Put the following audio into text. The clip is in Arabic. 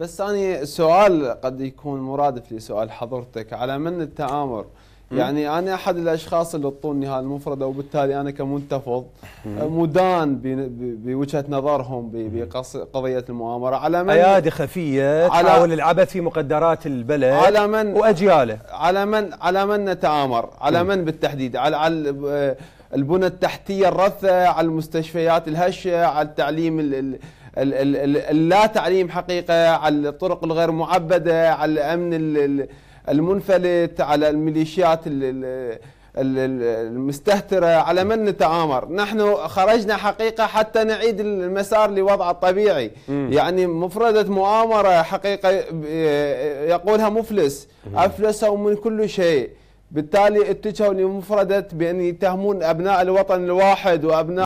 بس أنا سؤال قد يكون مرادف لسؤال حضرتك على من التآمر؟ يعني أنا أحد الأشخاص اللي اعطوني هالمفردة المفردة وبالتالي أنا كمنتفض مدان بوجهة نظرهم بقضية المؤامرة على من أيادي خفية على تحاول العبث في مقدرات البلد على من وأجياله على من على من نتآمر؟ على من بالتحديد؟ على, على آه، البنى التحتية الرثة على المستشفيات الهشة على التعليم اللا تعليم حقيقة على الطرق الغير معبدة على الأمن المنفلت على الميليشيات المستهترة على من نتآمر نحن خرجنا حقيقة حتى نعيد المسار لوضع الطبيعي م. يعني مفردة مؤامرة حقيقة آه، يقولها مفلس م. أفلسوا من كل شيء بالتالي اتجهوا لمفردة بأن يتهمون أبناء الوطن الواحد وأبناء